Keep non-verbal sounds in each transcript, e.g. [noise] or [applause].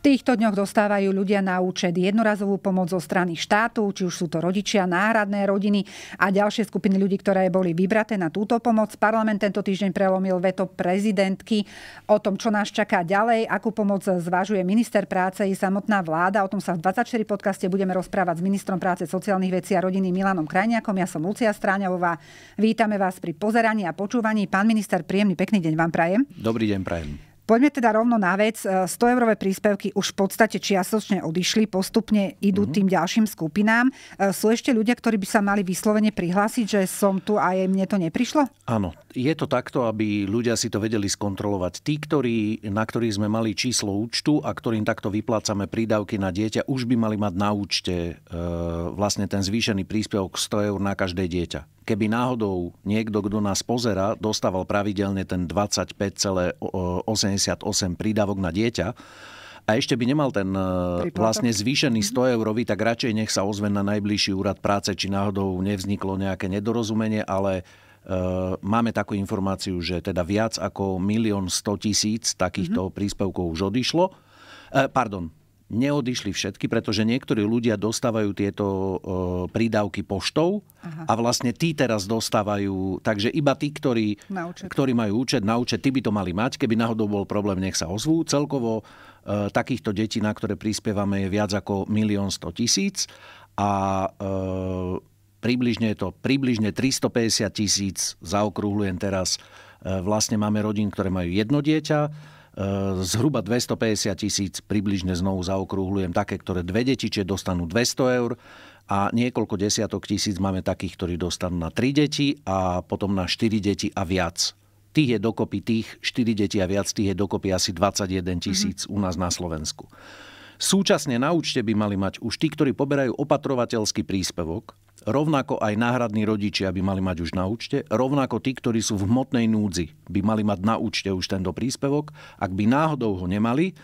V týchto dňoch dostávajú ľudia na účet jednorazovú pomoc zo strany štátu, či už sú to rodičia, náhradné rodiny a ďalšie skupiny ľudí, ktoré boli vybraté na túto pomoc. Parlament tento týždeň prelomil veto prezidentky o tom, čo nás čaká ďalej, akú pomoc zvažuje minister práce i samotná vláda. O tom sa v 24 podcaste budeme rozprávať s ministrom práce, sociálnych vecí a rodiny Milanom Krajniakom. Ja som Lucia Stráňová. Vítame vás pri pozeraní a počúvaní. Pán minister, príjemný pekný deň vám prajem. Dobrý deň prajem. Poďme teda rovno na vec. 100-eurové e, príspevky už v podstate čiastočne odišli, postupne idú mm-hmm. tým ďalším skupinám. E, sú ešte ľudia, ktorí by sa mali vyslovene prihlásiť, že som tu a aj mne to neprišlo? Áno, je to takto, aby ľudia si to vedeli skontrolovať. Tí, ktorí, na ktorých sme mali číslo účtu a ktorým takto vyplácame prídavky na dieťa, už by mali mať na účte e, vlastne ten zvýšený príspevok 100 eur na každé dieťa keby náhodou niekto, kto nás pozera, dostával pravidelne ten 25,88 prídavok na dieťa, a ešte by nemal ten e, Priplatok. vlastne zvýšený 100 eurový, tak radšej nech sa ozve na najbližší úrad práce, či náhodou nevzniklo nejaké nedorozumenie, ale e, máme takú informáciu, že teda viac ako milión 100 tisíc takýchto mm-hmm. príspevkov už odišlo. E, pardon, neodišli všetky, pretože niektorí ľudia dostávajú tieto e, prídavky poštou Aha. a vlastne tí teraz dostávajú, takže iba tí, ktorí, ktorí majú účet na účet, tí by to mali mať, keby náhodou bol problém, nech sa ozvú. Celkovo e, takýchto detí, na ktoré prispievame, je viac ako milión 100 tisíc a e, približne je to približne 350 tisíc, zaokrúhľujem teraz, e, vlastne máme rodín, ktoré majú jedno dieťa, E, zhruba 250 tisíc, približne znovu zaokrúhľujem, také, ktoré dve detiče dostanú 200 eur a niekoľko desiatok tisíc máme takých, ktorí dostanú na tri deti a potom na 4 deti a viac. Tých je dokopy, tých 4 deti a viac, tých je dokopy asi 21 mhm. tisíc mm-hmm. u nás na Slovensku. Súčasne na účte by mali mať už tí, ktorí poberajú opatrovateľský príspevok, Rovnako aj náhradní rodičia by mali mať už na účte, rovnako tí, ktorí sú v hmotnej núdzi, by mali mať na účte už tento príspevok. Ak by náhodou ho nemali, e,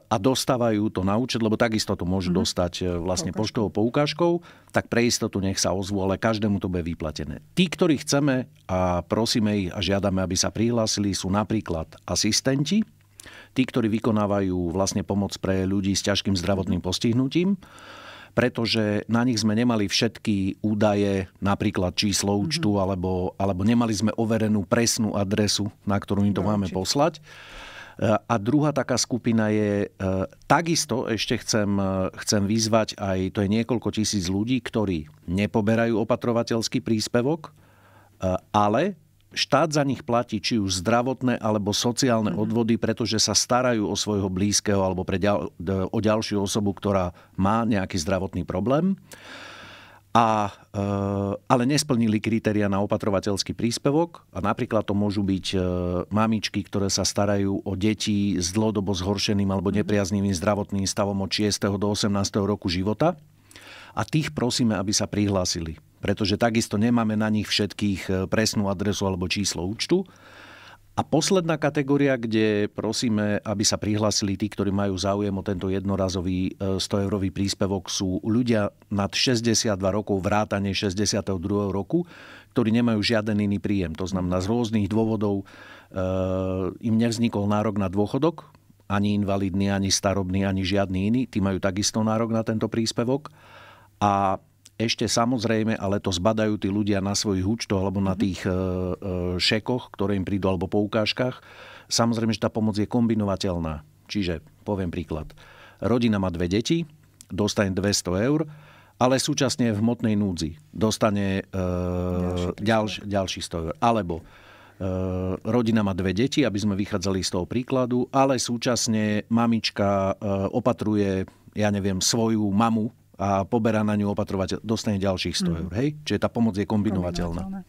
a dostávajú to na účet, lebo takisto to môžu mm-hmm. dostať e, vlastne poštovou poukážkou, tak pre istotu nech sa ozvu, ale každému to bude vyplatené. Tí, ktorí chceme a prosíme ich a žiadame, aby sa prihlásili, sú napríklad asistenti, tí, ktorí vykonávajú vlastne pomoc pre ľudí s ťažkým zdravotným postihnutím, pretože na nich sme nemali všetky údaje, napríklad číslo mhm. účtu, mm-hmm. alebo, alebo nemali sme overenú presnú adresu, na ktorú im to no, máme či... poslať. A druhá taká skupina je, e, takisto ešte chcem, e, chcem vyzvať aj, to je niekoľko tisíc ľudí, ktorí nepoberajú opatrovateľský príspevok, e, ale štát za nich platí či už zdravotné alebo sociálne mm-hmm. odvody, pretože sa starajú o svojho blízkeho alebo pre ďal, o ďalšiu osobu, ktorá má nejaký zdravotný problém. A, e, ale nesplnili kritéria na opatrovateľský príspevok. A napríklad to môžu byť e, mamičky, ktoré sa starajú o deti s dlhodobo zhoršeným alebo mhm. nepriaznivým zdravotným stavom od 6. do 18. roku života. A tých prosíme, aby sa prihlásili pretože takisto nemáme na nich všetkých e, presnú adresu alebo číslo účtu. A posledná kategória, kde prosíme, aby sa prihlásili tí, ktorí majú záujem o tento jednorazový 100-eurový e, príspevok, sú ľudia nad 62 rokov, vrátane 62. roku, ktorí nemajú žiaden iný príjem. To znamená, z rôznych dôvodov e, im nevznikol nárok na dôchodok, ani invalidný, ani starobný, ani žiadny iný. Tí majú takisto nárok na tento príspevok. A ešte samozrejme, ale to zbadajú tí ľudia na svojich účtoch alebo na mhm. tých e, e, šekoch, ktoré im prídu, alebo poukážkach. Samozrejme, že tá pomoc je kombinovateľná. Čiže poviem príklad. Rodina má dve deti, dostane 200 eur, ale súčasne v hmotnej núdzi dostane e, 100 eur. Alebo e, rodina má dve deti, aby sme vychádzali z toho príkladu, ale súčasne mamička e, opatruje, ja neviem, svoju mamu a poberá na ňu opatrovateľ, dostane ďalších 100 mm. eur. Hej? Čiže tá pomoc je kombinovateľná.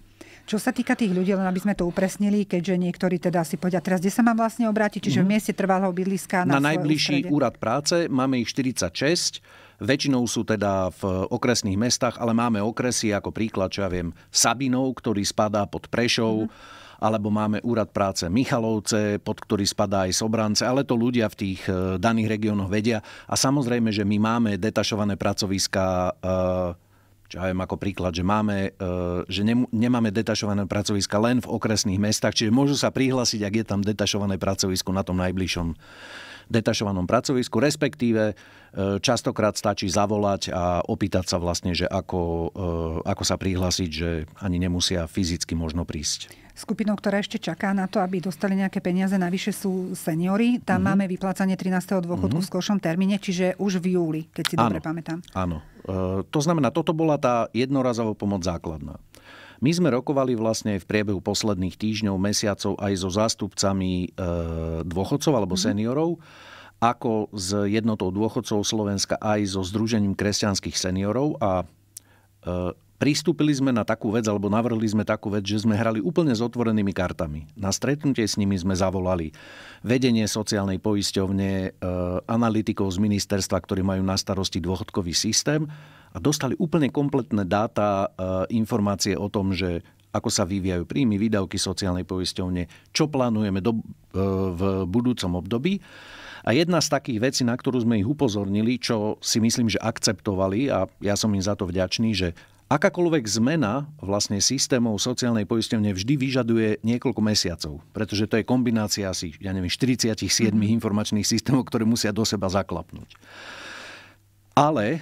Čo sa týka tých ľudí, len aby sme to upresnili, keďže niektorí teda si povedia, teraz kde sa mám vlastne obrátiť, čiže v mhm. mieste trvalého bydliska. Na, na najbližší strede. úrad práce máme ich 46, väčšinou sú teda v okresných mestách, ale máme okresy ako príklad, čo ja viem, Sabinov, ktorý spadá pod Prešov, mm alebo máme úrad práce Michalovce, pod ktorý spadá aj Sobrance, ale to ľudia v tých e, daných regiónoch vedia. A samozrejme, že my máme detašované pracoviska e, čo aj ako príklad, že, máme, e, že nemáme detašované pracoviska len v okresných mestách, čiže môžu sa prihlásiť, ak je tam detašované pracovisko na tom najbližšom detašovanom pracovisku, respektíve e, častokrát stačí zavolať a opýtať sa vlastne, že ako, e, ako sa prihlásiť, že ani nemusia fyzicky možno prísť. Skupinou, ktorá ešte čaká na to, aby dostali nejaké peniaze navyše sú seniory. Tam mm-hmm. máme vyplácanie 13. dôchodku mm-hmm. v skôršom termíne, čiže už v júli, keď si áno, dobre pamätám. Áno. E, to znamená, toto bola tá jednorazová pomoc základná. My sme rokovali vlastne v priebehu posledných týždňov, mesiacov aj so zástupcami e, dôchodcov alebo mm-hmm. seniorov ako s jednotou dôchodcov Slovenska aj so Združením kresťanských seniorov a e, pristúpili sme na takú vec, alebo navrhli sme takú vec, že sme hrali úplne s otvorenými kartami. Na stretnutie s nimi sme zavolali vedenie sociálnej poisťovne, e, analytikov z ministerstva, ktorí majú na starosti dôchodkový systém a dostali úplne kompletné dáta, e, informácie o tom, že ako sa vyvíjajú príjmy, výdavky sociálnej poisťovne, čo plánujeme do, e, v budúcom období. A jedna z takých vecí, na ktorú sme ich upozornili, čo si myslím, že akceptovali a ja som im za to vďačný, že Akákoľvek zmena vlastne systémov sociálnej poisťovne vždy vyžaduje niekoľko mesiacov, pretože to je kombinácia asi, ja neviem, 47 mm informačných systémov, ktoré musia do seba zaklapnúť. Ale e,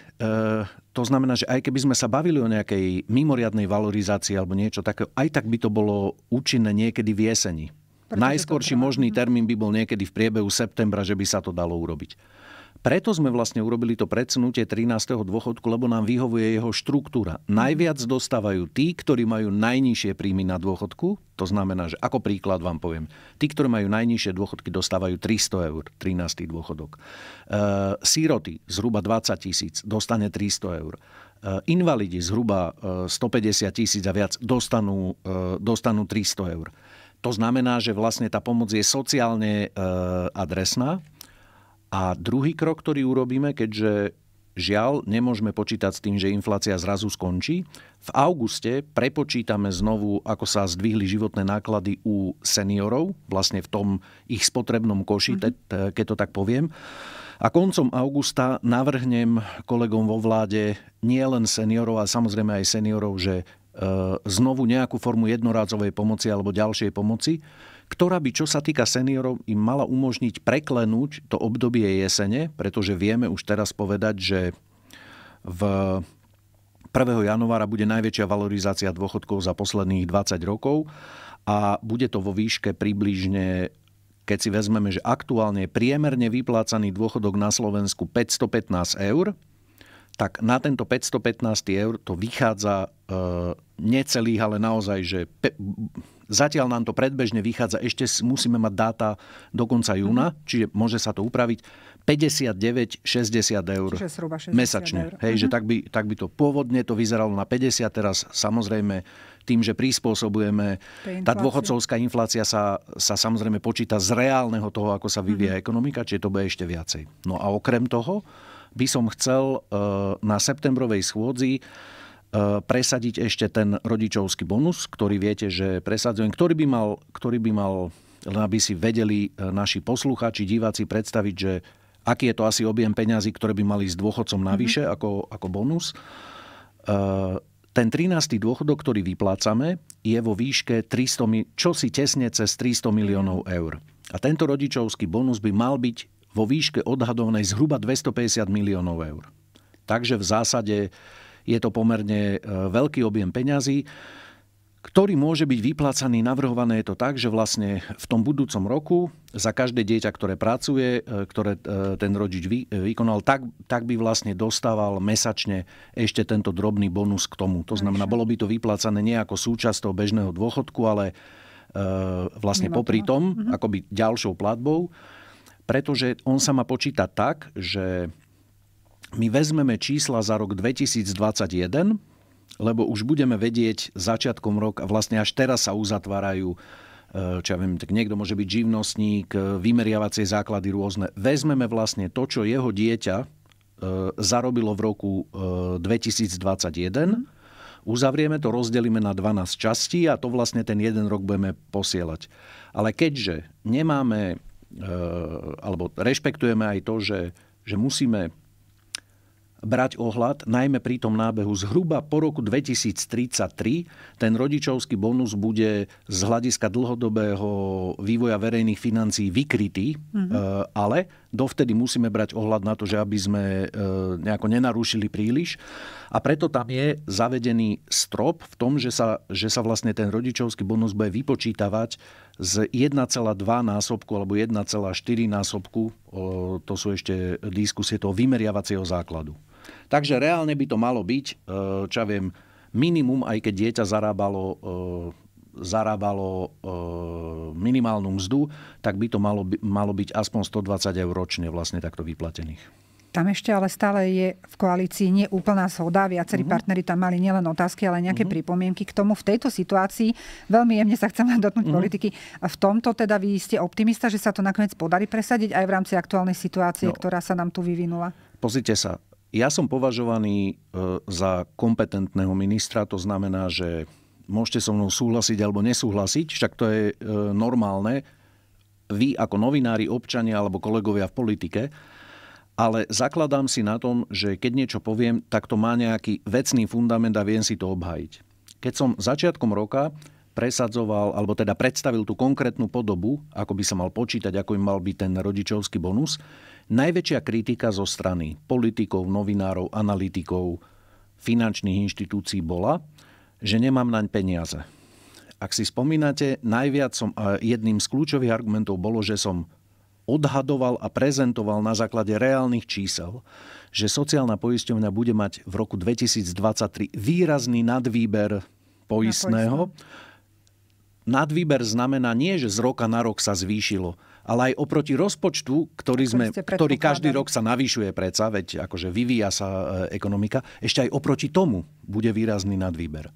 to znamená, že aj keby sme sa bavili o nejakej mimoriadnej valorizácii alebo niečo také, aj tak by to bolo účinné niekedy v jeseni. Najskorší možný mhm. termín by bol niekedy v priebehu septembra, že by sa to dalo urobiť preto sme vlastne urobili to predsunutie 13. dôchodku, lebo nám vyhovuje jeho štruktúra. Najviac dostávajú tí, ktorí majú najnižšie príjmy na dôchodku. To znamená, že ako príklad vám poviem, tí, ktorí majú najnižšie dôchodky, dostávajú 300 eur, 13. dôchodok. E, síroty zhruba 20 tisíc, dostane 300 eur e, invalidi zhruba 150 e, tisíc a viac dostanú, e, dostanú 300 eur. To znamená, že vlastne tá pomoc je sociálne adresná a druhý krok, ktorý urobíme, keďže žiaľ nemôžeme počítať s tým, že inflácia zrazu skončí, v auguste prepočítame znovu, ako sa zdvihli životné náklady u seniorov, vlastne v tom ich spotrebnom koši, mm-hmm. keď to tak poviem. A koncom augusta navrhnem kolegom vo vláde nielen seniorov, ale samozrejme aj seniorov, že e, znovu nejakú formu jednorázovej pomoci alebo ďalšej pomoci ktorá by, čo sa týka seniorov, im mala umožniť preklenúť to obdobie jesene, pretože vieme už teraz povedať, že v 1. januára bude najväčšia valorizácia dôchodkov za posledných 20 rokov a bude to vo výške približne keď si vezmeme, že aktuálne je priemerne vyplácaný dôchodok na Slovensku 515 eur, tak na tento 515 eur to vychádza e, necelých, ale naozaj, že pe- Zatiaľ nám to predbežne vychádza, ešte musíme mať dáta do konca mhm. júna, mm-hmm. čiže môže sa to upraviť, 59-60 eur mesačne. Eur. Hej, mm-hmm. že mhm. tak by, tak by to pôvodne to vyzeralo na 50, teraz samozrejme tým, že prispôsobujeme, tá dôchodcovská inflácia sa, sa samozrejme počíta z reálneho toho, ako sa vyvíja mm-hmm. ekonomika, čiže to bude ešte viacej. No a okrem toho by som chcel eh, na septembrovej schôdzi E, presadiť ešte ten rodičovský bonus, ktorý viete, že presadzujem, ktorý by mal, ktorý by mal len aby si vedeli e, naši poslucháči, diváci predstaviť, že aký je to asi objem peňazí, ktoré by mali s dôchodcom mhm. navyše mm-hmm. ako, ako bonus. E, ten 13. dôchodok, ktorý vyplácame, je vo výške 300, čo si tesne cez 300 miliónov eur. A tento rodičovský bonus by mal byť vo výške odhadovanej zhruba 250 miliónov eur. Takže v zásade je to pomerne e, veľký objem peňazí ktorý môže byť vyplácaný, navrhované je to tak, že vlastne v tom budúcom roku za každé dieťa, ktoré pracuje, e, ktoré e, ten rodič vy, vykonal, tak, tak by vlastne dostával mesačne ešte tento drobný bonus k tomu. To znamená, bolo by to vyplácané nie ako súčasť toho bežného dôchodku, ale e, vlastne popri tom, mhm. akoby ďalšou platbou, pretože on sa má počítať tak, že my vezmeme čísla za rok 2021, lebo už budeme vedieť začiatkom roka, vlastne až teraz sa uzatvárajú e, čo ja viem, tak niekto môže byť živnostník, e, vymeriavacie základy rôzne. Vezmeme vlastne to, čo jeho dieťa e, zarobilo v roku 2021, uzavrieme to, rozdelíme na 12 častí a to vlastne ten jeden rok budeme posielať. Ale keďže nemáme, alebo rešpektujeme aj to, že, že musíme brať ohľad, najmä pri tom nábehu. Zhruba po roku 2033 ten rodičovský bonus bude z hľadiska dlhodobého vývoja verejných financií vykrytý, mm-hmm. ale dovtedy musíme brať ohľad na to, že aby sme e, nejako nenarušili príliš. A preto tam je zavedený strop v tom, že sa, že sa vlastne ten rodičovský bonus bude vypočítavať z 1,2 násobku alebo 1,4 násobku, to sú ešte diskusie toho vymeriavacieho základu. Takže reálne by to malo byť, e, čo ja viem, minimum, aj keď dieťa zarábalo e, zarábalo e, minimálnu mzdu, tak by to malo, by, malo byť aspoň 120 eur ročne vlastne takto vyplatených. Tam ešte ale stále je v koalícii neúplná zhoda. Viacerí uh-huh. Mhm. partnery tam mali nielen otázky, ale nejaké uh-huh. pripomienky k tomu. V tejto situácii veľmi jemne sa chcem len dotknúť uh-huh. politiky. V tomto teda vy ste optimista, že sa to nakoniec podarí presadiť aj v rámci aktuálnej situácie, no. ktorá sa nám tu vyvinula? Pozrite sa, ja som považovaný e, za kompetentného ministra, to znamená, že môžete so mnou súhlasiť alebo nesúhlasiť, však to je e, normálne, vy ako novinári, občania alebo kolegovia v politike, ale zakladám si na tom, že keď niečo poviem, tak to má nejaký vecný fundament a viem si to obhajiť. Keď som začiatkom roka presadzoval, alebo teda predstavil tú konkrétnu podobu, ako by sa mal počítať, ako im mal byť ten rodičovský bonus, najväčšia kritika zo strany politikov, novinárov, analytikov, finančných inštitúcií bola – že nemám naň peniaze. Ak si spomínate, najviac som, jedným z kľúčových argumentov bolo, že som odhadoval a prezentoval na základe reálnych čísel, že sociálna poisťovňa bude mať v roku 2023 výrazný nadvýber poistného. Nadvýber znamená nie, že z roka na rok sa zvýšilo, ale aj oproti rozpočtu, ktorý, sme, ktorý každý rok sa navýšuje predsa, veď akože vyvíja sa e, ekonomika, ešte aj oproti tomu bude výrazný nadvýber.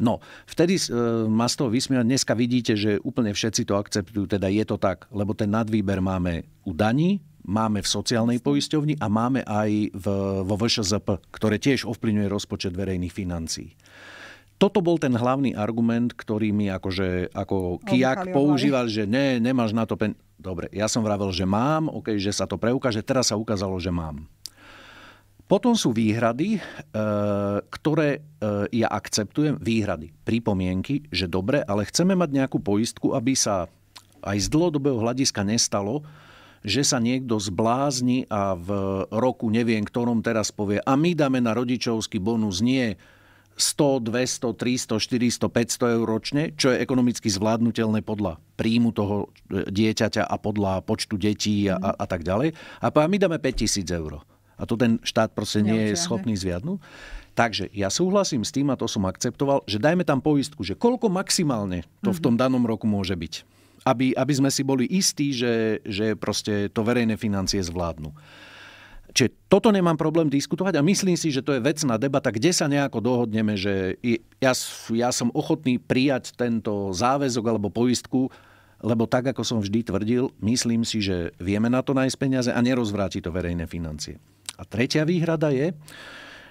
No, vtedy e, ma z toho vysmiať. Dneska vidíte, že úplne všetci to akceptujú, teda je to tak, lebo ten nadvýber máme u daní, máme v sociálnej poisťovni a máme aj v, vo VŠZP, ktoré tiež ovplyvňuje rozpočet verejných financií toto bol ten hlavný argument, ktorý mi akože, ako kiak používal, že ne, nemáš na to pen... Dobre, ja som vravel, že mám, okay, že sa to preukáže, teraz sa ukázalo, že mám. Potom sú výhrady, e, ktoré e, ja akceptujem, výhrady, pripomienky, že dobre, ale chceme mať nejakú poistku, aby sa aj z dlhodobého hľadiska nestalo, že sa niekto zblázni a v roku neviem ktorom teraz povie a my dáme na rodičovský bonus nie 100, 200, 300, 400, 500 eur ročne, čo je ekonomicky zvládnutelné podľa príjmu toho e, dieťaťa a podľa počtu detí a, a, a tak ďalej. A my dáme 5000 eur. A to ten štát proste nie je schopný zviadnúť. Takže ja súhlasím s tým, a to som akceptoval, že dajme tam poistku, že koľko maximálne to v tom mhm. danom roku môže byť. Aby, aby sme si boli istí, že, že proste to verejné financie zvládnu. Čiže toto nemám problém diskutovať a myslím si, že to je vecná debata, kde sa nejako dohodneme, že ja, ja som ochotný prijať tento záväzok alebo poistku, lebo tak, ako som vždy tvrdil, myslím si, že vieme na to nájsť peniaze a nerozvráti to verejné financie. A tretia výhrada je,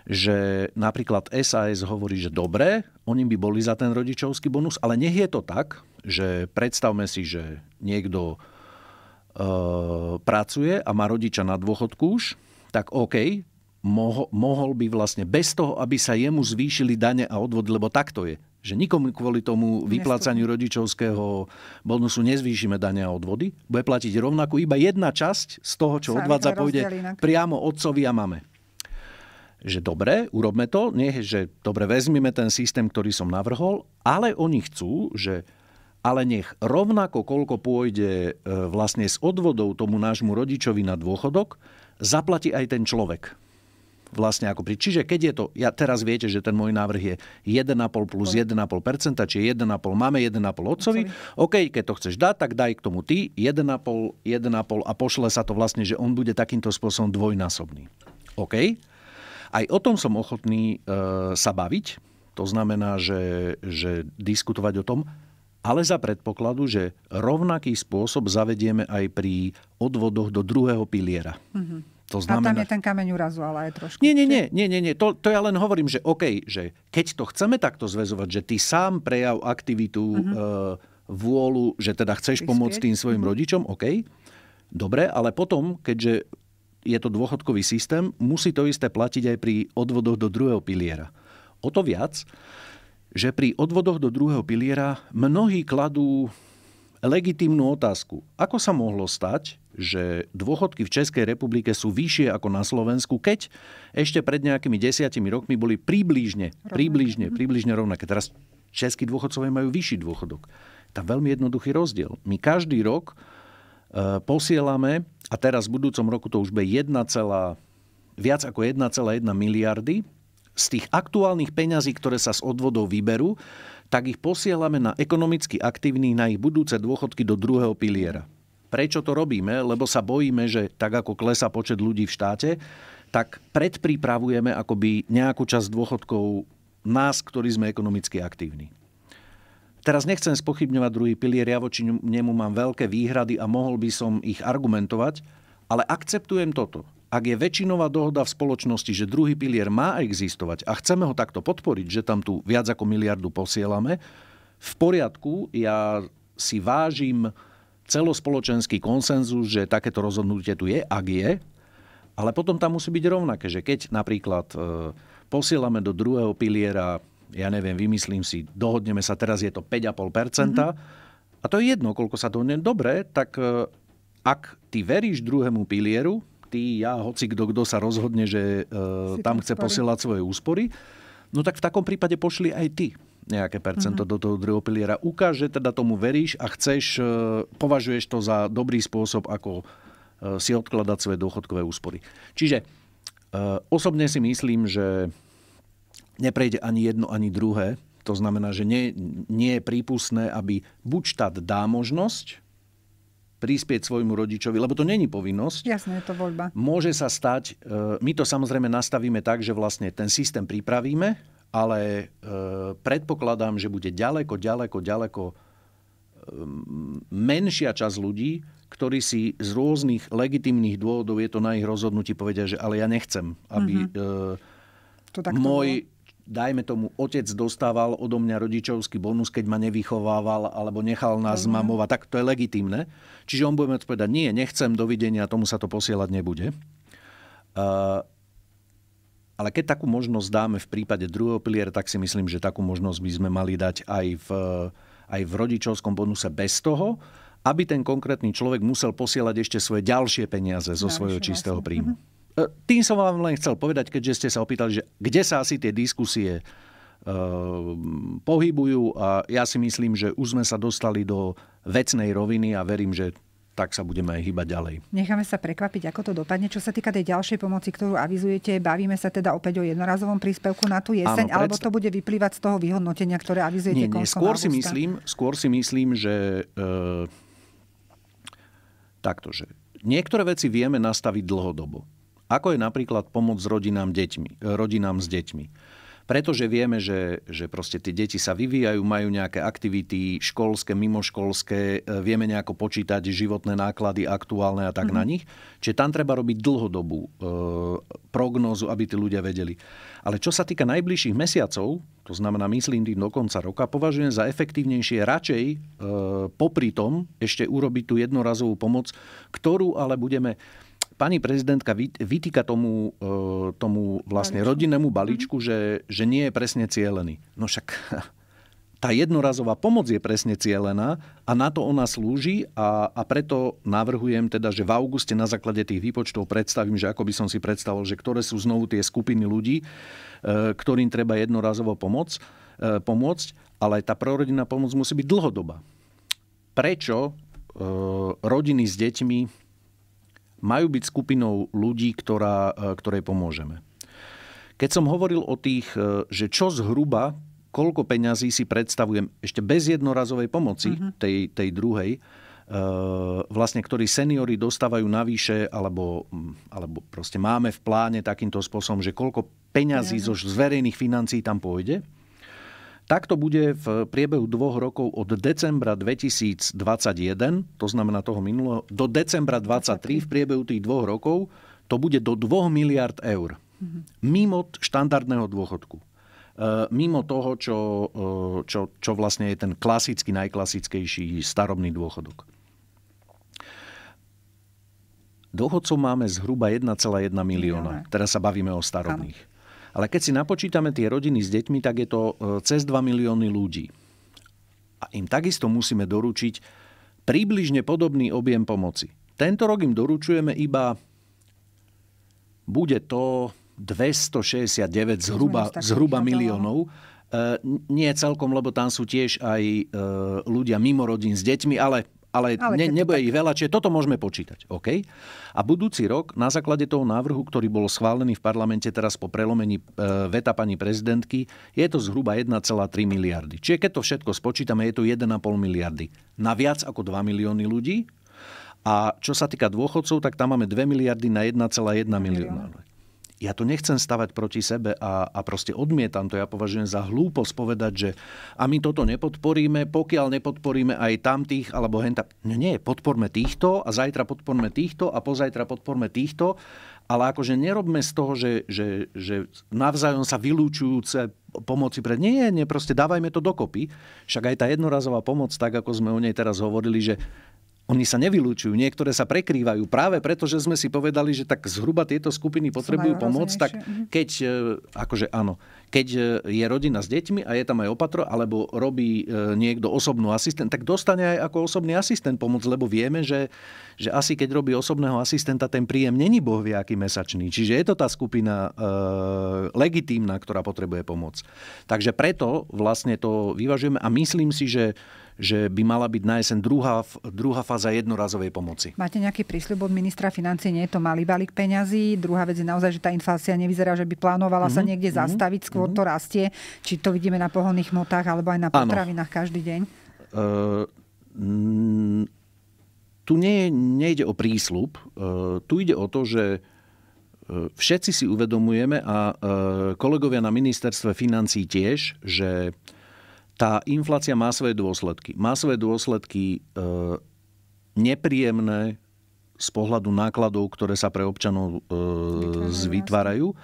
že napríklad SAS hovorí, že dobre, oni by boli za ten rodičovský bonus, ale nech je to tak, že predstavme si, že niekto e, pracuje a má rodiča na dôchodku už tak OK, mohol, mohol by vlastne bez toho, aby sa jemu zvýšili dane a odvody, lebo takto je že nikomu kvôli tomu vyplácaniu rodičovského bonusu nezvýšime dania a odvody. Bude platiť rovnako iba jedna časť z toho, čo odvádza, pôjde priamo otcovi a mame. Že dobre, urobme to. Nie, že dobre, vezmime ten systém, ktorý som navrhol, ale oni chcú, že ale nech rovnako, koľko pôjde e, vlastne s odvodou tomu nášmu rodičovi na dôchodok, zaplatí aj ten človek vlastne ako pri. Čiže keď je to, ja teraz viete, že ten môj návrh je 1,5 plus 1,5%, čiže 1,5 máme, 1,5 otcovi. OK, keď to chceš dať, tak daj k tomu ty 1,5, 1,5 a pošle sa to vlastne, že on bude takýmto spôsobom dvojnásobný. OK? Aj o tom som ochotný e, sa baviť, to znamená, že, že diskutovať o tom, ale za predpokladu, že rovnaký spôsob zavedieme aj pri odvodoch do druhého piliera. Mm-hmm. To znamená... A tam je ten kameň úrazu, ale aj trošku. Nie, nie, nie, nie, nie, nie. To, to ja len hovorím, že OK, že keď to chceme takto zväzovať, že ty sám prejav aktivitu, uh-huh. e, vôľu, že teda chceš Vyspieť. pomôcť tým svojim uh-huh. rodičom, OK. Dobre, ale potom, keďže je to dôchodkový systém, musí to isté platiť aj pri odvodoch do druhého piliera. O to viac, že pri odvodoch do druhého piliera mnohí kladú legitímnu otázku. Ako sa mohlo stať, že dôchodky v Českej republike sú vyššie ako na Slovensku, keď ešte pred nejakými desiatimi rokmi boli približne, približne, približne rovnaké. Teraz českí dôchodcovia majú vyšší dôchodok. Tam veľmi jednoduchý rozdiel. My každý rok e, posielame, a teraz v budúcom roku to už bude 1, viac ako 1,1 miliardy z tých aktuálnych peňazí, ktoré sa z odvodov vyberú, tak ich posielame na ekonomicky aktívny na ich budúce dôchodky do druhého piliera. Prečo to robíme? Lebo sa bojíme, že tak ako klesa počet ľudí v štáte, tak predpripravujeme akoby nejakú časť dôchodkov nás, ktorí sme ekonomicky aktívni. Teraz nechcem spochybňovať druhý pilier, ja voči nemu mám veľké výhrady a mohol by som ich argumentovať, ale akceptujem toto ak je väčšinová dohoda v spoločnosti, že druhý pilier má existovať a chceme ho takto podporiť, že tam tu viac ako miliardu posielame, v poriadku, ja si vážim celospoločenský konsenzus, že takéto rozhodnutie tu je, ak je, ale potom tam musí byť rovnaké, že keď napríklad e, posielame do druhého piliera, ja neviem, vymyslím si, dohodneme sa, teraz je to 5,5%, mm-hmm. a to je jedno, koľko sa dohodne, dobre, tak e, ak ty veríš druhému pilieru, ty, ja, hoci kto, kto sa rozhodne, že e, tam chce spory. posielať svoje úspory, no tak v takom prípade pošli aj ty nejaké percento mm-hmm. do toho druhého piliera. Ukáž, že teda tomu veríš a chceš, e, považuješ to za dobrý spôsob, ako e, si odkladať svoje dôchodkové úspory. Čiže e, osobne si myslím, že neprejde ani jedno, ani druhé. To znamená, že nie, nie je prípustné, aby buď štát dá možnosť, prispieť svojmu rodičovi, lebo to není povinnosť. Jasné, je to voľba. Môže sa stať, e, my to samozrejme nastavíme tak, že vlastne ten systém pripravíme, ale e, predpokladám, že bude ďaleko, ďaleko, ďaleko e, menšia časť ľudí, ktorí si z rôznych legitimných dôvodov, je to na ich rozhodnutí, povedia, že ale ja nechcem, aby mm-hmm. môj dajme tomu, otec dostával odo mňa rodičovský bonus, keď ma nevychovával alebo nechal nás mm-hmm. mamova, tak to je legitimné. Čiže on bude povedať, nie, nechcem, dovidenia, tomu sa to posielať nebude. Uh, ale keď takú možnosť dáme v prípade druhého piliera, tak si myslím, že takú možnosť by sme mali dať aj v, aj v rodičovskom bonuse bez toho, aby ten konkrétny človek musel posielať ešte svoje ďalšie peniaze zo svojho čistého príjmu. Mm-hmm. E, tým som vám len chcel povedať, keďže ste sa opýtali, že kde sa asi tie diskusie e, pohybujú a ja si myslím, že už sme sa dostali do vecnej roviny a verím, že tak sa budeme aj hýbať ďalej. Necháme sa prekvapiť, ako to dopadne. Čo sa týka tej ďalšej pomoci, ktorú avizujete, bavíme sa teda opäť o jednorazovom príspevku na tú jeseň, Áno, predst... alebo to bude vyplývať z toho vyhodnotenia, ktoré avizujete nie, nie, skôr si myslím, Skôr si myslím, že e, takto, že niektoré veci vieme nastaviť dlhodobo. Ako je napríklad pomoc rodinám, deťmi, eh, rodinám s deťmi pretože vieme, že, že proste tie deti sa vyvíjajú, majú nejaké aktivity školské, mimoškolské, eh, vieme nejako počítať životné náklady aktuálne a tak mm-hmm. na mhm. nich. Čiže tam treba robiť dlhodobú e, prognózu, aby tí ľudia vedeli. Ale čo sa týka najbližších mesiacov, to znamená myslím tým do konca roka, považujem za efektívnejšie radšej e, popri tom ešte urobiť tú jednorazovú pomoc, ktorú ale budeme pani prezidentka vytýka tomu, e, tomu vlastne rodinnému mhm. balíčku, že, že nie je presne cieľený. No však [laughs] tá jednorazová pomoc je presne cieľená, a na to ona slúži a, a preto navrhujem teda, že v auguste na základe tých výpočtov predstavím, že ako by som si predstavil, že ktoré sú znovu tie skupiny ľudí, e, ktorým treba jednorazovo pomoc, e, pomôcť, ale tá prorodinná pomoc musí byť dlhodobá. Prečo rodiny s deťmi majú byť skupinou ľudí, ktorá, e, ktorej pomôžeme. Keď som hovoril o tých, e, že čo zhruba, koľko peňazí si predstavujem ešte bez jednorazovej pomoci, mm-hmm. tej, tej druhej, e, vlastne, ktorí seniory dostávajú navyše, alebo, alebo proste máme v pláne takýmto spôsobom, že koľko peňazí zo verejných financií tam pôjde. Takto bude v priebehu dvoch rokov od decembra 2021, to znamená toho minulého, do decembra 2023 v priebehu tých dvoch rokov, to bude do 2 miliard eur. Mhm. Mimo štandardného dôchodku. E, mimo toho, čo, e, čo, čo vlastne je ten klasický, najklasickejší starobný dôchodok. Dôchodcov máme zhruba 1,1 milióna. Teraz sa bavíme o starobných. Ano. Ale keď si napočítame tie rodiny s deťmi, tak je to e, cez 2 milióny ľudí. A im takisto musíme doručiť približne podobný objem pomoci. Tento rok im doručujeme iba bude to 269 zhruba, zhruba no. miliónov. E, nie celkom, lebo tam sú tiež aj e, ľudia mimo rodín s deťmi, ale ale, ale ne, nebude tak... ich veľa, čiže toto môžeme počítať. Okay? A budúci rok na základe toho návrhu, ktorý bol schválený v parlamente teraz po prelomení e, veta pani prezidentky, je to zhruba 1,3 miliardy. Čiže keď to všetko spočítame, je to 1,5 miliardy. Na viac ako 2 milióny ľudí. A čo sa týka dôchodcov, tak tam máme 2 miliardy na 1,1 milióna ja to nechcem stavať proti sebe a, a proste odmietam to. Ja považujem za hlúposť povedať, že a my toto nepodporíme, pokiaľ nepodporíme aj tamtých alebo henta. No nie, podporme týchto a zajtra podporme týchto a pozajtra podporme týchto. Ale akože nerobme z toho, že, že, že navzájom sa vylúčujúce pomoci pre... Nie, nie, proste dávajme to dokopy. Však aj tá jednorazová pomoc, tak ako sme o nej teraz hovorili, že oni sa nevylúčujú, niektoré sa prekrývajú. Práve preto, že sme si povedali, že tak zhruba tieto skupiny potrebujú pomoc, tak mhm. keď, e, akože áno, keď e, je rodina s deťmi a je tam aj opatro, alebo robí e, niekto osobnú asistent, tak dostane aj ako osobný asistent pomoc, lebo vieme, že, že asi keď robí osobného asistenta, ten príjem není bohviaký mesačný. Čiže je to tá skupina e, legitímna, ktorá potrebuje pomoc. Takže preto vlastne to vyvažujeme a myslím si, že že by mala byť na jeseň druhá, druhá fáza jednorazovej pomoci. Máte nejaký prísľub od ministra financie Nie je to malý balík peňazí. Druhá vec je naozaj, že tá inflácia nevyzerá, že by plánovala mm-hmm. sa mhm, niekde mm-hmm. zastaviť, skôr mm-hmm. to rastie. Či to vidíme na pohonných motách alebo aj na potravinách ano. každý deň? Uh, tu nie, nejde o prísľub, uh, tu ide o to, že ehm, všetci si uvedomujeme a kolegovia na ministerstve financí tiež, že tá inflácia má svoje dôsledky. Má svoje dôsledky e, nepríjemné z pohľadu nákladov, ktoré sa pre občanov e, vytvárajú,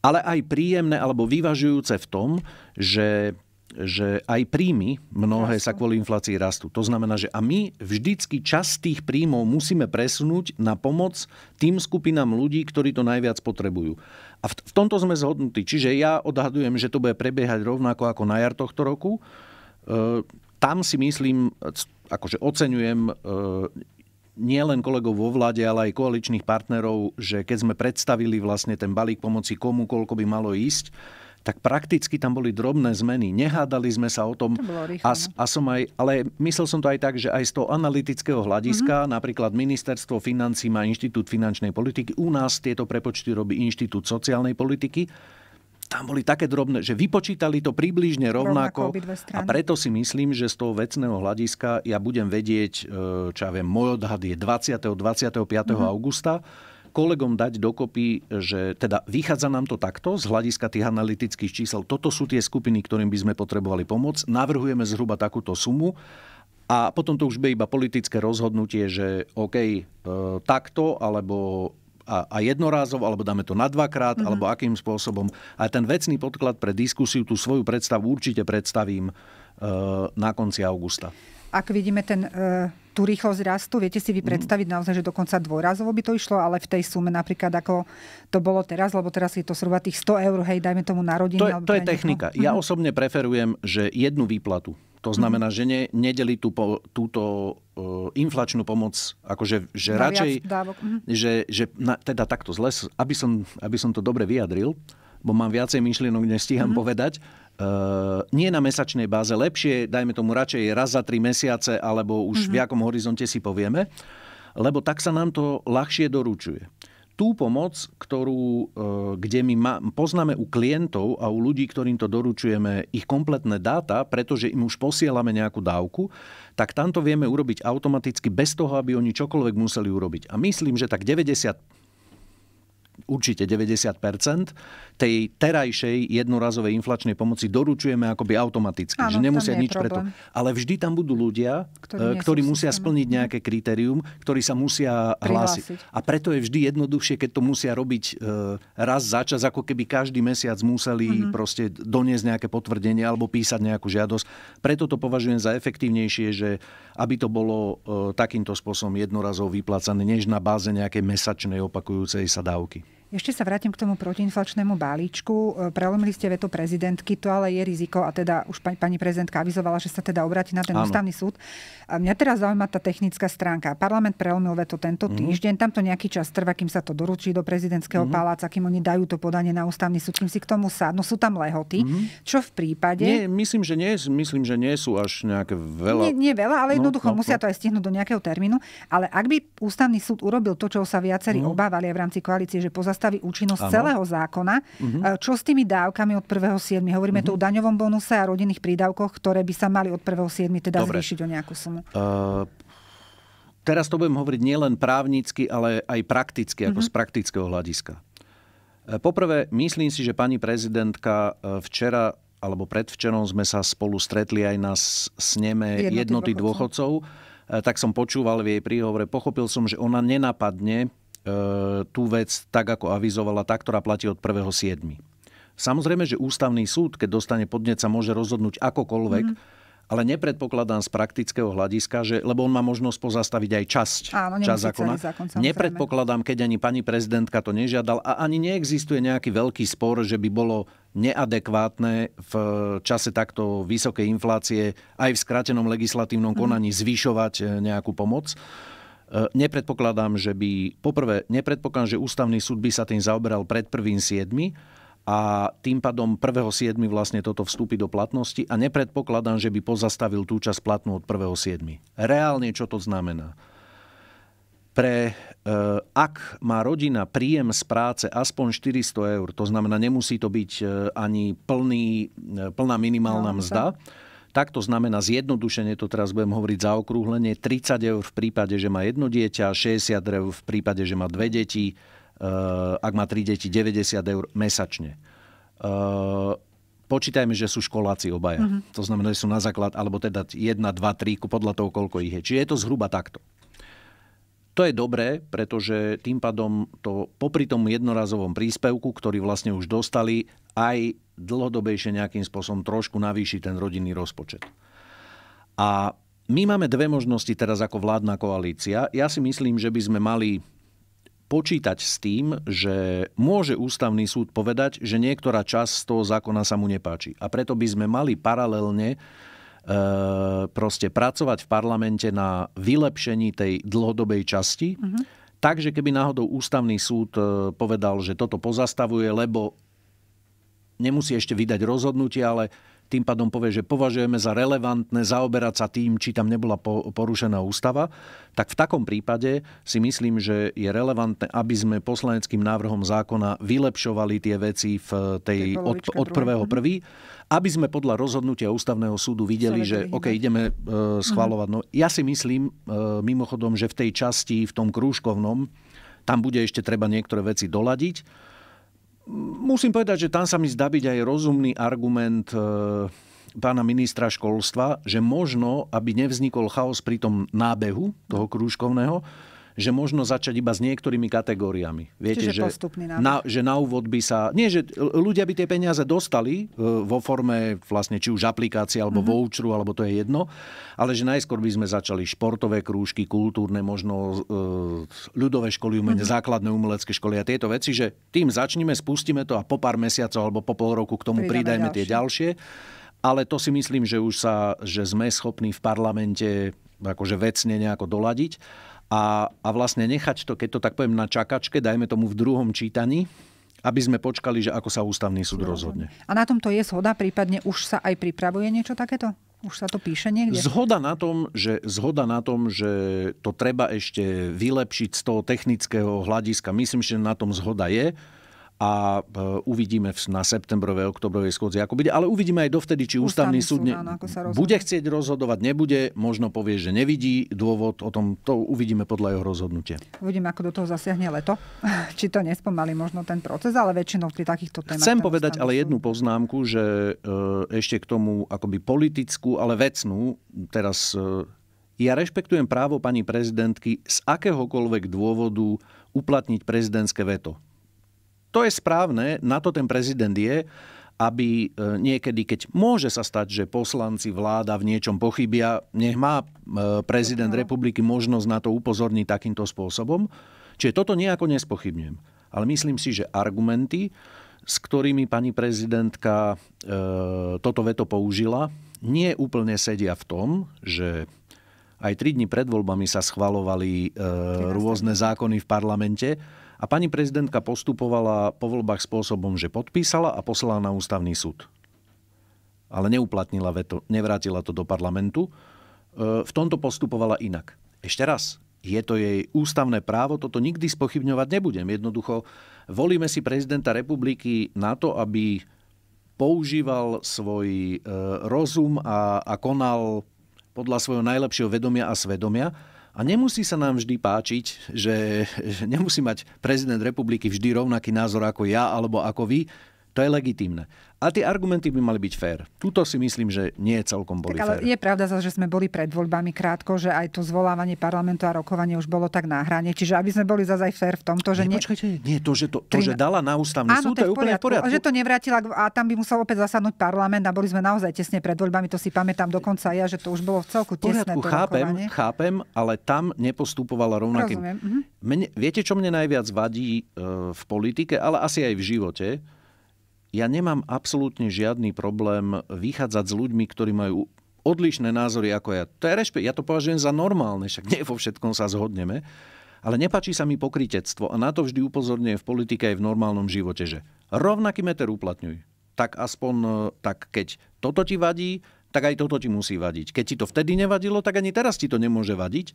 ale aj príjemné alebo vyvažujúce v tom, že že aj príjmy mnohé sa kvôli inflácii rastú. To znamená, že a my vždycky čas tých príjmov musíme presunúť na pomoc tým skupinám ľudí, ktorí to najviac potrebujú. A v, v tomto sme zhodnutí. Čiže ja odhadujem, že to bude prebiehať rovnako ako na jar tohto roku. E, tam si myslím, akože oceňujem e, nielen kolegov vo vláde, ale aj koaličných partnerov, že keď sme predstavili vlastne ten balík pomoci komu, koľko by malo ísť, tak prakticky tam boli drobné zmeny. Nehádali sme sa o tom. To rýchlo, a, no. a som aj, ale myslel som to aj tak, že aj z toho analytického hľadiska, mm-hmm. napríklad ministerstvo financí má inštitút finančnej politiky, u nás tieto prepočty robí inštitút sociálnej politiky. Tam boli také drobné, že vypočítali to približne rovnako, rovnako a preto si myslím, že z toho vecného hľadiska ja budem vedieť, e, čo ja viem, môj odhad je 20. 25. Mm-hmm. augusta kolegom dať dokopy, že teda vychádza nám to takto z hľadiska tých analytických čísel. Toto sú tie skupiny, ktorým by sme potrebovali pomoc. Navrhujeme zhruba takúto sumu. A potom to už by iba politické rozhodnutie, že OK, e, takto, alebo a, a jednorázov, alebo dáme to na dvakrát, mm-hmm. alebo akým spôsobom. A ten vecný podklad pre diskusiu, tú svoju predstavu určite predstavím e, na konci augusta. Ak vidíme ten... E tú rýchlosť rastu, viete si vy mm. predstaviť naozaj, že dokonca dvojrazovo by to išlo, ale v tej sume napríklad ako to bolo teraz, lebo teraz je to zhruba tých 100 eur, hej, dajme tomu na rodinu. To je, to je technika. No. Ja mm osobne preferujem, že jednu výplatu. To mhm. znamená, mm že ne, nedeli tú, túto e, inflačnú pomoc, akože že na radšej, mm že, že na, teda takto zles, aby som, aby som to dobre vyjadril, bo mám viacej myšlienok, nestíham mm povedať, Eh, nie na mesačnej báze, lepšie, dajme tomu radšej raz za tri mesiace, alebo už mm-hmm. v mhm. jakom horizonte si povieme, lebo tak sa nám to ľahšie doručuje. Tú pomoc, ktorú, eh, kde my ma, poznáme u klientov a u ľudí, ktorým to doručujeme, ich kompletné dáta, pretože im už posielame nejakú dávku, tak tamto vieme urobiť automaticky bez toho, aby oni čokoľvek museli urobiť. A myslím, že tak 90 určite 90 tej terajšej jednorazovej inflačnej pomoci doručujeme akoby automaticky, Áno, že nemusia nič problém. preto. Ale vždy tam budú ľudia, ktorí, eh, ktorí musia systému. splniť nejaké kritérium, ktorí sa musia hlásiť. A preto je vždy jednoduchšie, keď to musia robiť eh, raz za čas, ako keby každý mesiac museli mm-hmm. proste doniesť nejaké potvrdenie alebo písať nejakú žiadosť. Preto to považujem za efektívnejšie, že aby to bolo eh, takýmto spôsobom jednorazov vyplácané, než na báze nejakej mesačnej opakujúcej sa dávky. Ešte sa vrátim k tomu protiinflačnému balíčku. E, prelomili ste veto prezidentky, to ale je riziko a teda už pani prezidentka avizovala, že sa teda obráti na ten Áno. ústavný súd. A mňa teraz zaujíma tá technická stránka. Parlament prelomil veto tento mm-hmm. týždeň, tam to nejaký čas trvá, kým sa to doručí do prezidentského mm-hmm. paláca, kým oni dajú to podanie na ústavný súd, kým si k tomu sádnu. No sú tam lehoty. Mm-hmm. Čo v prípade... Nie, myslím, že nie, myslím, že nie sú až nejaké veľa. Nie, nie veľa, ale no, jednoducho no, musia no. to aj stihnúť do nejakého termínu. Ale ak by ústavný súd urobil to, čo sa viacerí no. obávali v rámci koalície, že poza zastaví účinnosť ano. celého zákona. Uh-huh. Čo s tými dávkami od 1.7. Hovoríme uh-huh. tu o mhm. daňovom bonuse a rodinných prídavkoch, ktoré by sa mali od 1.7. teda Dobre. zvýšiť o nejakú sumu. Uh... Teraz to budem hovoriť nielen právnicky, ale aj prakticky, ako uh-huh. z praktického hľadiska. E, poprvé, myslím si, že pani prezidentka včera alebo predvčerom sme sa spolu stretli aj na sneme jednoty, jednoty dôchodcov. dôchodcov. Tak som počúval v jej príhovore, pochopil som, že ona nenapadne E, tú vec tak, ako avizovala tá, ktorá platí od 1.7. Samozrejme, že ústavný súd, keď dostane podnet, sa môže rozhodnúť akokoľvek, mm. ale nepredpokladám z praktického hľadiska, že, lebo on má možnosť pozastaviť aj časť, Áno, časť zákona. Zákon, nepredpokladám, keď ani pani prezidentka to nežiadal a ani neexistuje nejaký veľký spor, že by bolo neadekvátne v čase takto vysokej inflácie aj v skratenom legislatívnom mhm. konaní mm. zvyšovať e, nejakú pomoc. E, nepredpokladám, že by... Poprvé, nepredpokladám, že ústavný súd by sa tým zaoberal pred prvým siedmi a tým pádom siedmi vlastne toto vstúpi do platnosti a nepredpokladám, že by pozastavil tú časť platnú od prvého siedmi. Reálne čo to znamená? Pre, e, ak má rodina príjem z práce aspoň 400 eur, to znamená, nemusí to byť e, ani plný, e, plná minimálna no, mzda, tak to znamená zjednodušenie, to teraz budem hovoriť zaokrúhlenie, 30 eur v prípade, že má jedno dieťa, 60 eur v prípade, že má dve deti, eh, ak má tri deti, 90 eur mesačne. Eh, počítajme, že sú školáci obaja. Mm-hmm. To znamená, že sú na základ, alebo teda 1, 2, 3, podľa toho, koľko ich je. Čiže je to zhruba takto. To je dobré, pretože tým pádom to popri tom jednorazovom príspevku, ktorý vlastne už dostali, aj dlhodobejšie nejakým spôsobom trošku navýši ten rodinný rozpočet. A my máme dve možnosti teraz ako vládna koalícia. Ja si myslím, že by sme mali počítať s tým, že môže ústavný súd povedať, že niektorá časť z toho zákona sa mu nepáči. A preto by sme mali paralelne E, proste pracovať v parlamente na vylepšení tej dlhodobej časti. Mm-hmm. Takže keby náhodou ústavný súd e, povedal, že toto pozastavuje, lebo nemusí ešte vydať rozhodnutie, ale tým pádom povie, že považujeme za relevantné zaoberať sa tým, či tam nebola porušená ústava, tak v takom prípade si myslím, že je relevantné, aby sme poslaneckým návrhom zákona vylepšovali tie veci v tej od, od prvého prvý, aby sme podľa rozhodnutia ústavného súdu videli, že OK, ideme e, mhm. schvalovať. No, ja si myslím, e, mimochodom, že v tej časti, v tom krúžkovnom, tam bude ešte treba niektoré veci doladiť Musím povedať, že tam sa mi zdá byť aj rozumný argument e, pána ministra školstva, že možno, aby nevznikol chaos pri tom nábehu toho krúžkovného, že možno začať iba s niektorými kategóriami. Viete, Čiže že, na, že na úvod by sa... Nie, že ľudia by tie peniaze dostali e, vo forme vlastne či už aplikácie alebo mm-hmm. voucheru, alebo to je jedno, ale že najskôr by sme začali športové krúžky, kultúrne, možno e, ľudové školy umenia, mm-hmm. základné umelecké školy a tieto veci, že tým začneme, spustíme to a po pár mesiacov alebo po pol roku k tomu pridajme tie ďalšie ale to si myslím, že už sa, že sme schopní v parlamente akože vecne nejako doladiť a, a vlastne nechať to, keď to tak poviem, na čakačke, dajme tomu v druhom čítaní, aby sme počkali, že ako sa ústavný súd rozhodne. A na tomto je zhoda, prípadne už sa aj pripravuje niečo takéto? Už sa to píše niekde? Zhoda na tom, že, zhoda na tom, že to treba ešte vylepšiť z toho technického hľadiska. Myslím, že na tom zhoda je a e, uvidíme na septembrovej, oktobrovej schodzi, ako bude. Ale uvidíme aj dovtedy, či ústavný, ústavný súd ne... áno, bude chcieť rozhodovať, nebude, možno povie, že nevidí dôvod o tom, to uvidíme podľa jeho rozhodnutia. Uvidíme, ako do toho zasiahne leto, [laughs] či to nespomalí možno ten proces, ale väčšinou pri takýchto témach. Chcem povedať ale jednu poznámku, že e, ešte k tomu akoby politickú, ale vecnú, teraz e, ja rešpektujem právo pani prezidentky z akéhokoľvek dôvodu uplatniť prezidentské veto to je správne, na to ten prezident je, aby e, niekedy, keď môže sa stať, že poslanci, vláda v niečom pochybia, nech má e, prezident republiky možnosť na to upozorniť takýmto spôsobom. Čiže toto nejako nespochybňujem. Ale myslím si, že argumenty, s ktorými pani prezidentka e, toto veto použila, nie úplne sedia v tom, že aj tri dni pred voľbami sa schvalovali e, rôzne zákony v parlamente a pani prezidentka postupovala po voľbách spôsobom, že podpísala a poslala na ústavný súd. Ale neuplatnila veto, nevrátila to do parlamentu. E, v tomto postupovala inak. Ešte raz, je to jej ústavné právo, toto nikdy spochybňovať nebudem. Jednoducho, volíme si prezidenta republiky na to, aby používal svoj e, rozum a, a konal podľa svojho najlepšieho vedomia a svedomia. A nemusí sa nám vždy páčiť, že nemusí mať prezident republiky vždy rovnaký názor ako ja alebo ako vy. To je legitímne. A tie argumenty by mali byť fér. Tuto si myslím, že nie je celkom boli tak, ale fér. je pravda, že sme boli pred voľbami krátko, že aj to zvolávanie parlamentu a rokovanie už bolo tak na hrane. Čiže aby sme boli zase aj fér v tomto, že... Nie, počkajte, nie, to, že, to, to, že dala na ústavný Áno, súd, to je úplne v poriadku. Že to nevrátila a tam by musel opäť zasadnúť parlament a boli sme naozaj tesne pred voľbami, to si pamätám dokonca ja, že to už bolo v celku tesné. Poriadku, to chápem, rokovanie. chápem, ale tam nepostupovala rovnakým. Mhm. Mne, viete, čo mne najviac vadí e, v politike, ale asi aj v živote? ja nemám absolútne žiadny problém vychádzať s ľuďmi, ktorí majú odlišné názory ako ja. To je rešpe, ja to považujem za normálne, však nie vo všetkom sa zhodneme. Ale nepačí sa mi pokritectvo a na to vždy upozorňuje v politike aj v normálnom živote, že rovnaký meter uplatňuj. Tak aspoň, e, tak keď toto ti vadí, tak aj toto ti musí vadiť. Keď ti to vtedy nevadilo, tak ani teraz ti to nemôže vadiť.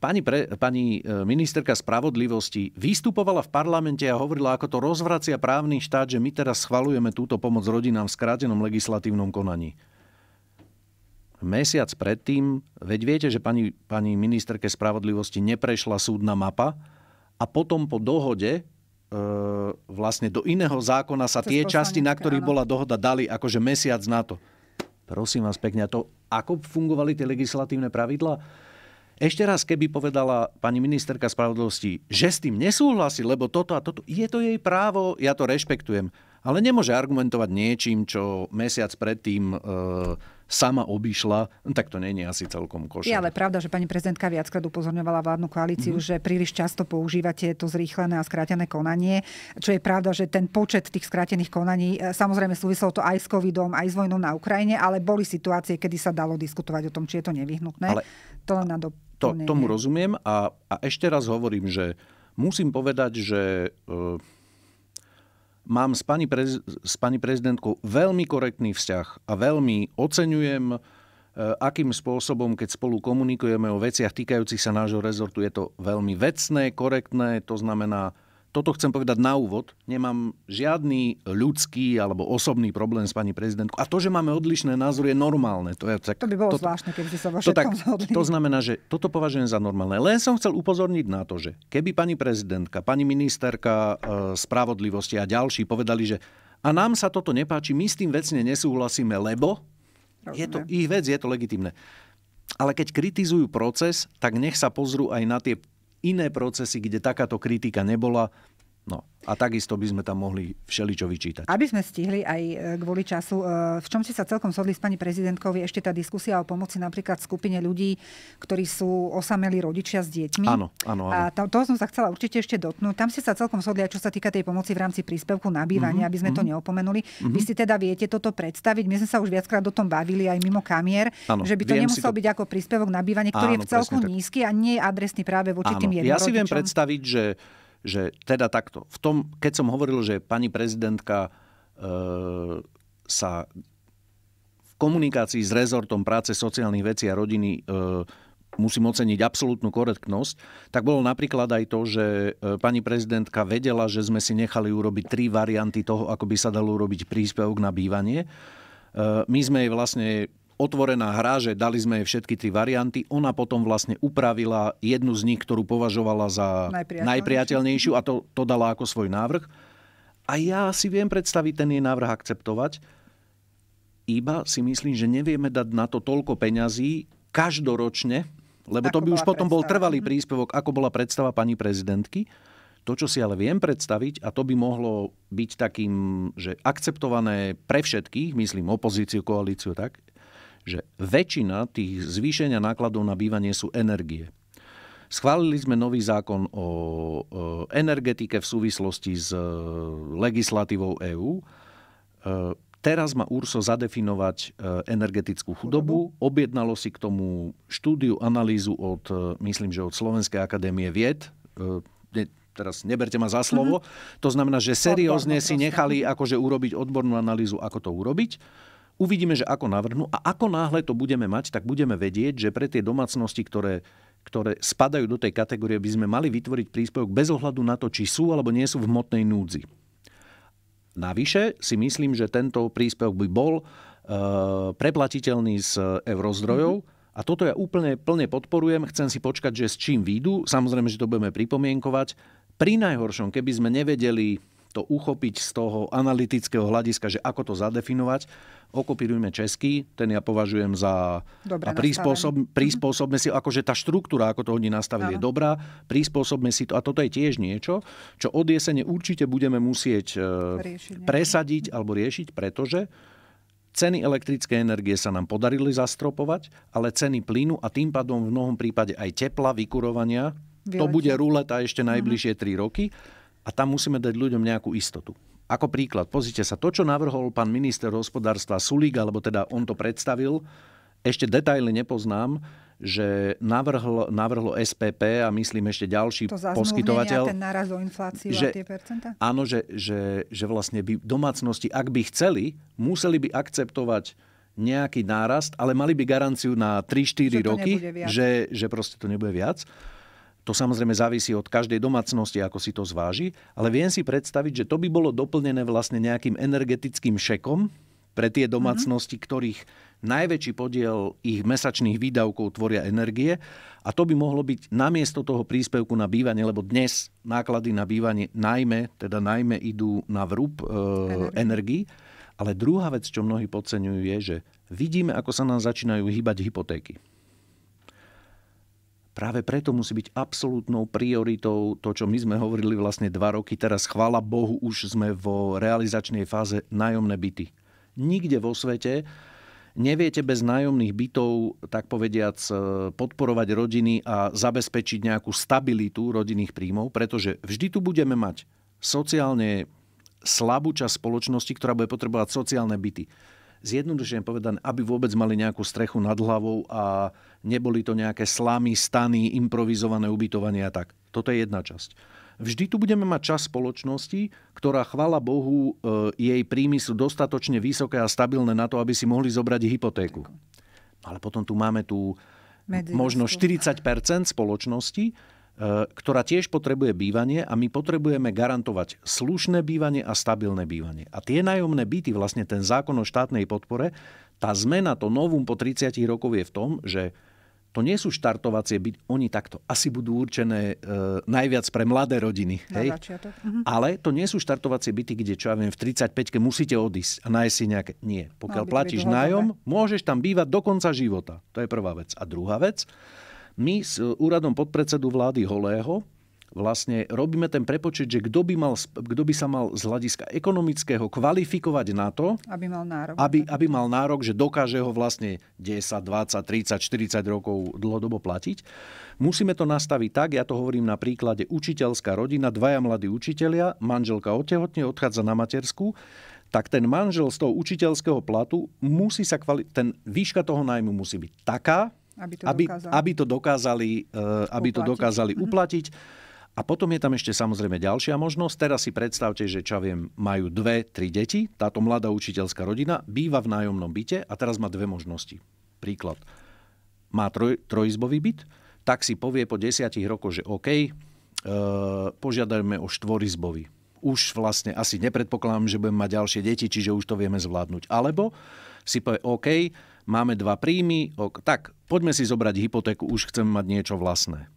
Pani, pre, pani e, ministerka spravodlivosti vystupovala v parlamente a hovorila, ako to rozvracia právny štát, že my teraz schvalujeme túto pomoc rodinám v skrátenom legislatívnom konaní. Mesiac predtým, veď viete, že pani, pani ministerke spravodlivosti neprešla súdna mapa a potom po dohode e, vlastne do iného zákona sa tie časti, na ktorých bola dohoda, dali akože mesiac na to. Prosím vás pekne, a to, ako fungovali tie legislatívne pravidlá? Ešte raz, keby povedala pani ministerka spravodlivosti, že s tým nesúhlasí, lebo toto a toto, je to jej právo, ja to rešpektujem. Ale nemôže argumentovať niečím, čo mesiac predtým e, sama obišla, no, tak to není asi celkom košer. Je ale pravda, že pani prezidentka viackrát upozorňovala vládnu koalíciu, mm že príliš často používate to zrýchlené a skrátené konanie, čo je pravda, že ten počet tých skrátených konaní, e, samozrejme súviselo to aj s covidom, aj s vojnou na Ukrajine, ale boli situácie, kedy sa dalo diskutovať o tom, či je to nevyhnutné. Ale... To len na do to, ne, tomu ne. rozumiem a, a ešte raz hovorím, že musím povedať, že e, mám s pani, prez, s pani prezidentkou veľmi korektný vzťah a veľmi oceňujem, e, akým spôsobom, keď spolu komunikujeme o veciach týkajúcich sa nášho rezortu, je to veľmi vecné, korektné, to znamená, toto chcem povedať na úvod, nemám žiadny ľudský alebo osobný problém s pani prezidentkou. A to, že máme odlišné názory, je normálne. To, je, tak, to by bolo to, zvláštne, keby ste sa vo to, tak, to znamená, že toto považujem za normálne. Len som chcel upozorniť na to, že keby pani prezidentka, pani ministerka e, spravodlivosti a ďalší povedali, že a nám sa toto nepáči, my s tým vecne nesúhlasíme, lebo Rozumiem. je to ich vec, je to legitimné. Ale keď kritizujú proces, tak nech sa pozrú aj na tie iné procesy, kde takáto kritika nebola, No. A takisto by sme tam mohli všeličo vyčítať. Aby sme stihli aj e, kvôli času, e, v čom ste sa celkom shodli s pani prezidentkou, je ešte tá diskusia o pomoci napríklad skupine ľudí, ktorí sú osamelí rodičia s deťmi. Áno, áno. áno. A to, toho som sa chcela určite ešte dotknúť. Tam ste sa celkom shodli aj čo sa týka tej pomoci v rámci príspevku na bývanie, mm-hmm, aby sme mm-hmm. to mhm. neopomenuli. Mm-hmm. Vy si teda viete toto predstaviť. My sme sa už viackrát o tom bavili aj mimo kamier, áno, že by to nemusel to... byť ako príspevok na bývanie, ktorý áno, je v celku nízky a nie je adresný práve voči áno, tým Ja si viem predstaviť, že že teda takto, v tom, keď som hovoril, že pani prezidentka e, sa v komunikácii s rezortom práce, sociálnych vecí a rodiny e, musím oceniť absolútnu korektnosť, tak bolo napríklad aj to, že e, pani prezidentka vedela, že sme si nechali urobiť tri varianty toho, ako by sa dalo urobiť príspevok na bývanie. E, my sme jej vlastne otvorená hra, že dali sme jej všetky tri varianty. Ona potom vlastne upravila jednu z nich, ktorú považovala za najpriateľnejšiu, najpriateľnejšiu a to, to dala ako svoj návrh. A ja si viem predstaviť ten jej návrh akceptovať, iba si myslím, že nevieme dať na to toľko peňazí každoročne, lebo ako to by už potom predstava. bol trvalý mhm. príspevok, ako bola predstava pani prezidentky. To, čo si ale viem predstaviť, a to by mohlo byť takým, že akceptované pre všetkých, myslím opozíciu, koalíciu, tak, že väčšina tých zvýšenia nákladov na bývanie sú energie. Schválili sme nový zákon o e, energetike v súvislosti s e, legislatívou EÚ. E, teraz má URSO zadefinovať energetickú chudobu. Objednalo si k tomu štúdiu, analýzu od, myslím, že od Slovenskej akadémie vied. Teraz neberte ma za slovo. Mhm. To znamená, že seriózne si nechali akože urobiť odbornú analýzu, ako to urobiť uvidíme, že ako navrhnú a ako náhle to budeme mať, tak budeme vedieť, že pre tie domácnosti, ktoré ktoré spadajú do tej kategórie, by sme mali vytvoriť príspevok bez ohľadu na to, či sú alebo nie sú v hmotnej núdzi. Navyše si myslím, že tento príspevok by bol e, preplatiteľný z eurozdrojov, mm-hmm. A toto ja úplne plne podporujem, chcem si počkať, že s čím výjdu. Samozrejme, že to budeme pripomienkovať. Pri najhoršom, keby sme nevedeli to uchopiť z toho analytického hľadiska, že ako to zadefinovať. Okopírujme český, ten ja považujem za... Dobre a prispôsob, mhm. prispôsobme si, akože tá štruktúra, ako to oni nastavili, ano. je dobrá. Prispôsobme si to, a toto je tiež niečo, čo od jesene určite budeme musieť e, Riešenie. presadiť mhm. alebo riešiť, pretože Ceny elektrickej energie sa nám podarili zastropovať, ale ceny plynu a tým pádom v mnohom prípade aj tepla, vykurovania, Vyletí. to bude ruleta ešte mhm. najbližšie 3 roky. A tam musíme dať ľuďom nejakú istotu. Ako príklad, pozrite sa, to, čo navrhol pán minister hospodárstva Sulík, alebo teda on to predstavil, ešte detaily nepoznám, že navrhl, navrhlo SPP a myslím ešte ďalší to poskytovateľ. ten naraz do infláciu že, a tie percenta? Áno, že, že, že vlastne by domácnosti, ak by chceli, museli by akceptovať nejaký nárast, ale mali by garanciu na 3-4 roky, že, že proste to nebude viac. To samozrejme závisí od každej domácnosti, ako si to zváži, ale viem si predstaviť, že to by bolo doplnené vlastne nejakým energetickým šekom pre tie mhm. domácnosti, mm-hmm. ktorých najväčší podiel ich mesačných výdavkov tvoria energie a to by mohlo byť namiesto toho príspevku na bývanie, lebo dnes náklady na bývanie najmä, teda najmä idú na vrúb e, energii. Ale druhá vec, čo mnohí podceňujú, je, že vidíme, ako sa nám začínajú hýbať hypotéky. Práve preto musí byť absolútnou prioritou to, čo my sme hovorili vlastne dva roky. Teraz chvála Bohu, už sme vo realizačnej fáze nájomné byty. Nikde vo svete neviete bez nájomných bytov, tak povediac, e, podporovať rodiny a zabezpečiť nejakú stabilitu rodinných príjmov, pretože vždy tu budeme mať sociálne slabú časť spoločnosti, ktorá bude potrebovať sociálne byty zjednodušene povedané, aby vôbec mali nejakú strechu nad hlavou a neboli to nejaké slamy, stany, improvizované ubytovania a tak. Toto je jedna časť. Vždy tu budeme mať čas spoločnosti, ktorá, chvala Bohu, e, jej príjmy sú dostatočne vysoké a stabilné na to, aby si mohli zobrať hypotéku. Ale potom tu máme tu možno 40 spoločnosti, E, ktorá tiež potrebuje bývanie a my potrebujeme garantovať slušné bývanie a stabilné bývanie. A tie nájomné byty, vlastne ten zákon o štátnej podpore, tá zmena, to novum po 30 rokov je v tom, že to nie sú štartovacie byty, oni takto asi budú určené e, najviac pre mladé rodiny. Na hej? Mhm. Ale to nie sú štartovacie byty, kde čo ja viem, v 35-ke musíte odísť a nájsť si nejaké. Nie, pokiaľ platíš nájom, môžeš tam bývať do konca života. To je prvá vec. A druhá vec, my s úradom podpredsedu vlády Holého vlastne robíme ten prepočet, že kto by, mal, kto by sa mal z hľadiska ekonomického kvalifikovať na to, aby mal nárok, aby, aby mal nárok že dokáže ho vlastne 10, 20, 30, 40 rokov dlhodobo platiť. Musíme to nastaviť tak, ja to hovorím na príklade učiteľská rodina, dvaja mladí učitelia, manželka otehotne, odchádza na matersku. tak ten manžel z toho učiteľského platu musí sa kvali- ten výška toho nájmu musí byť taká, aby to, aby, dokázali. Aby to, dokázali, uh, aby uplatiť. to dokázali mhm. uplatiť. A potom je tam ešte samozrejme ďalšia možnosť. Teraz si predstavte, že čo viem, majú dve, tri deti. Táto mladá učiteľská rodina býva v nájomnom byte a teraz má dve možnosti. Príklad. Má troj, trojizbový byt, tak si povie po desiatich rokoch, že OK, e, požiadajme o štvorizbový. Už vlastne asi nepredpokladám, že budem mať ďalšie deti, čiže už to vieme zvládnuť. Alebo si povie OK, máme dva príjmy, ok, tak poďme si zobrať hypotéku, už chcem mať niečo vlastné.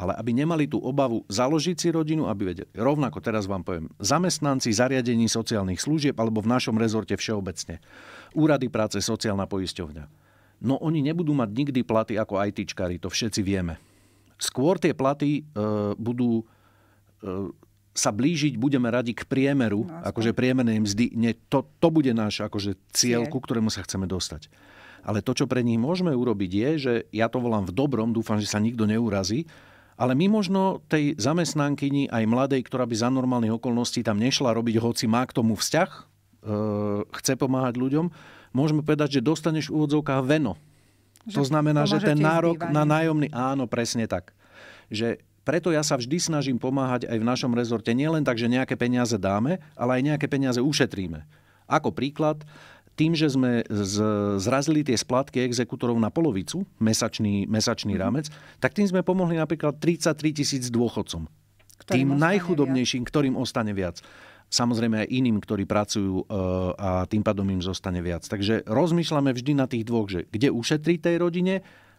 Ale aby nemali tú obavu založiť si rodinu, aby vedeli. Rovnako teraz vám poviem, zamestnanci zariadení sociálnych služieb alebo v našom rezorte všeobecne. Úrady práce, sociálna poisťovňa. No oni nebudú mať nikdy platy ako ITčkári, to všetci vieme. Skôr tie platy e, budú e, sa blížiť budeme radi k priemeru, no, akože priemernej mzdy, nie, to, to bude náš akože cieľ, ku ktorému sa chceme dostať. Ale to, čo pre nich môžeme urobiť, je, že ja to volám v dobrom, dúfam, že sa nikto neurazí, ale my možno tej zamestnankyni, aj mladej, ktorá by za normálnych okolností tam nešla robiť, hoci má k tomu vzťah, e, chce pomáhať ľuďom, môžeme povedať, že dostaneš v úvodzovkách veno. Že to znamená, že ten nárok na nájomný, áno, presne tak. Že preto ja sa vždy snažím pomáhať aj v našom rezorte. Nie len tak, že nejaké peniaze dáme, ale aj nejaké peniaze ušetríme. Ako príklad, tým, že sme zrazili tie splátky exekutorov na polovicu, mesačný, mesačný rámec, tak tým sme pomohli napríklad 33 tisíc dôchodcom. Ktorým tým najchudobnejším, viac. ktorým ostane viac. Samozrejme aj iným, ktorí pracujú e, a tým pádom im zostane viac. Takže rozmýšľame vždy na tých dvoch, že kde ušetriť tej rodine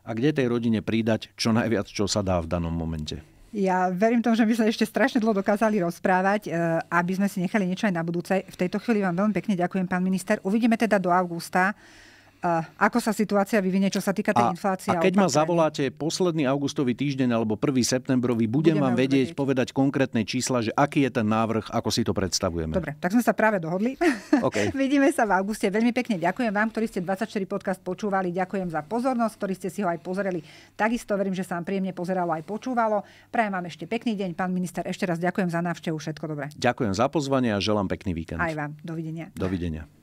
a kde tej rodine pridať čo najviac, čo sa dá v danom momente. Ja verím tomu, že my sa ešte strašne dlho dokázali rozprávať, e, aby sme si nechali niečo aj na budúce. V tejto chvíli vám veľmi pekne ďakujem, pán minister. Uvidíme teda do augusta ako sa situácia vyvinie, čo sa týka tej a, inflácie. A keď ma zavoláte posledný augustový týždeň alebo 1. septembrový, budem budem vám vedieť, vedieť povedať konkrétne čísla, že aký je ten návrh, ako si to predstavujeme. Dobre, tak sme sa práve dohodli. Okay. [laughs] Vidíme sa v auguste. Veľmi pekne ďakujem vám, ktorí ste 24 podcast počúvali. Ďakujem za pozornosť, ktorí ste si ho aj pozreli. Takisto verím, že sa vám príjemne pozeralo aj počúvalo. Prajem vám ešte pekný deň. Pán minister, ešte raz ďakujem za návštevu. Všetko dobré. Ďakujem za pozvanie a želám pekný víkend. Aj vám. Dovidenia. Dovidenia.